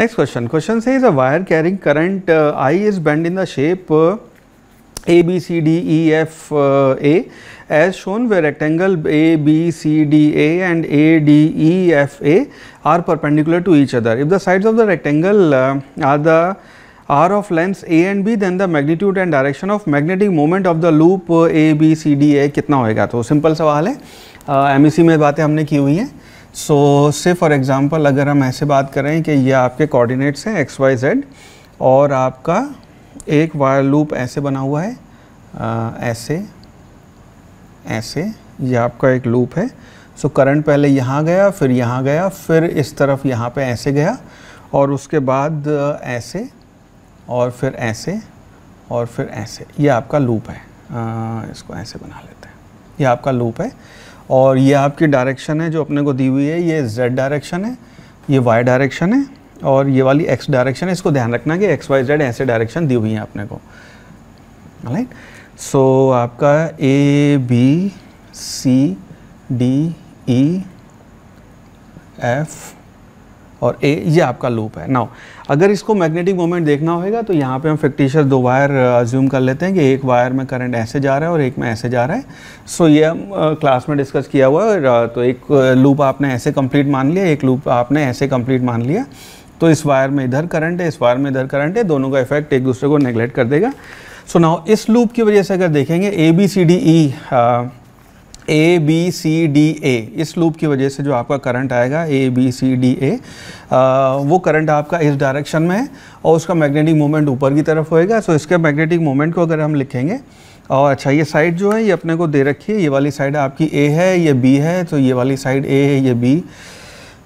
Next question. Question says a wire carrying current uh, I is bent in the shape uh, A B C D E F uh, A as shown where rectangle A B C D A and A D E F A are perpendicular to each other. If the sides of the rectangle uh, are the r of lengths A and B then the magnitude and direction of magnetic moment of the loop A B C D A कितना होएगा तो simple सवाल है M E सी में बातें हमने की हुई हैं सो से फॉर एग्ज़ाम्पल अगर हम ऐसे बात करें कि ये आपके कोऑर्डिनेट्स हैं एक्स वाई जेड और आपका एक वायर लूप ऐसे बना हुआ है आ, ऐसे ऐसे ये आपका एक लूप है सो so, करंट पहले यहाँ गया फिर यहाँ गया फिर इस तरफ यहाँ पे ऐसे गया और उसके बाद ऐसे और फिर ऐसे और फिर ऐसे ये आपका लूप है आ, इसको ऐसे बना लेते हैं ये आपका लूप है और ये आपकी डायरेक्शन है जो अपने को दी हुई है ये जेड डायरेक्शन है ये वाई डायरेक्शन है और ये वाली एक्स डायरेक्शन है इसको ध्यान रखना कि एक्स वाई जेड ऐसे डायरेक्शन दी हुई है अपने को राइट सो so, आपका A B C D E F और ए ये आपका लूप है नाउ अगर इसको मैग्नेटिक मोमेंट देखना होगा तो यहाँ पे हम फिक्टिशियस दो वायर अज्यूम uh, कर लेते हैं कि एक वायर में करंट ऐसे जा रहा है और एक में ऐसे जा रहा है सो so, ये हम क्लास uh, में डिस्कस किया हुआ है uh, तो एक लूप आपने ऐसे कंप्लीट मान लिया एक लूप आपने ऐसे कंप्लीट मान लिया तो इस वायर में इधर करंट है इस वायर में इधर करंट है दोनों का इफेक्ट एक दूसरे को नेग्लेक्ट कर देगा सो so, नाओ इस लूप की वजह से अगर देखेंगे A B C D E A B C D A इस लूप की वजह से जो आपका करंट आएगा ए बी सी डी ए वो करंट आपका इस डायरेक्शन में है और उसका मैग्नेटिक मोमेंट ऊपर की तरफ होएगा सो इसके मैग्नेटिक मोमेंट को अगर हम लिखेंगे और अच्छा ये साइड जो है ये अपने को दे रखी है ये वाली साइड आपकी ए है ये बी है तो ये वाली साइड ए है ये बी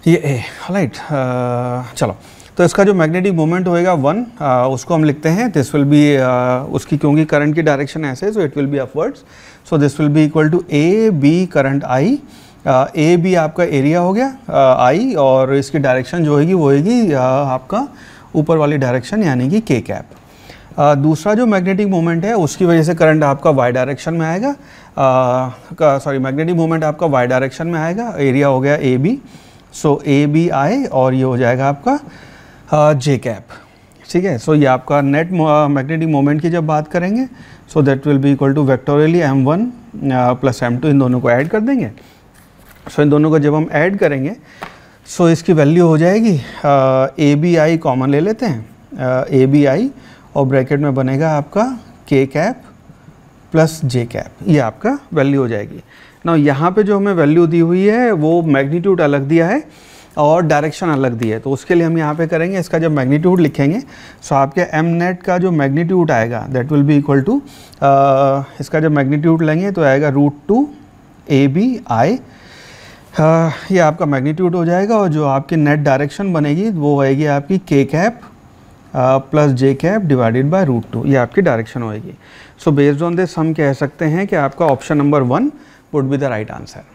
ये ए राइट चलो तो इसका जो मैग्नेटिक मोमेंट होएगा वन उसको हम लिखते हैं दिस विल बी उसकी क्योंकि करंट की डायरेक्शन ऐसे so it will be upwards so this will be equal to A B current I A B आपका एरिया हो गया आई uh, और इसकी डायरेक्शन जो होगी वो होगी uh, आपका ऊपर वाली डायरेक्शन यानी कि के कैप Uh, दूसरा जो मैग्नेटिक मोमेंट है उसकी वजह से करंट आपका वाई डायरेक्शन में आएगा सॉरी मैग्नेटिक मोमेंट आपका वाई डायरेक्शन में आएगा एरिया हो गया A B so A B आई और ये हो जाएगा आपका जे कैप ठीक है सो ये आपका नेट मैग्नेटिक मोमेंट की जब बात करेंगे so that will be equal to vectorially M one plus M two इन दोनों को ऐड कर देंगे सो so, इन दोनों को जब हम ऐड करेंगे सो so इसकी वैल्यू हो जाएगी ए बी आई कॉमन ले लेते हैं ए बी आई और ब्रैकेट में बनेगा आपका के कैप प्लस जे कैप ये आपका वैल्यू हो जाएगी ना यहाँ पे जो हमें वैल्यू दी हुई है वो मैग्नीट्यूड अलग दिया है और डायरेक्शन अलग दी है तो उसके लिए हम यहाँ पे करेंगे इसका जब मैग्नीट्यूड लिखेंगे सो आपके एम नेट का जो मैग्नीट्यूड आएगा that will be equal to इसका जब मैग्नीट्यूड लेंगे तो आएगा root two A B I ये आपका मैग्नीट्यूड हो जाएगा और जो आपकी नेट डायरेक्शन बनेगी वो आएगी आपकी K cap plus J cap divided by root two ये आपकी डायरेक्शन होएगी सो बेस्ड ऑन दिस हम कह सकते हैं कि आपका option number one would be the right answer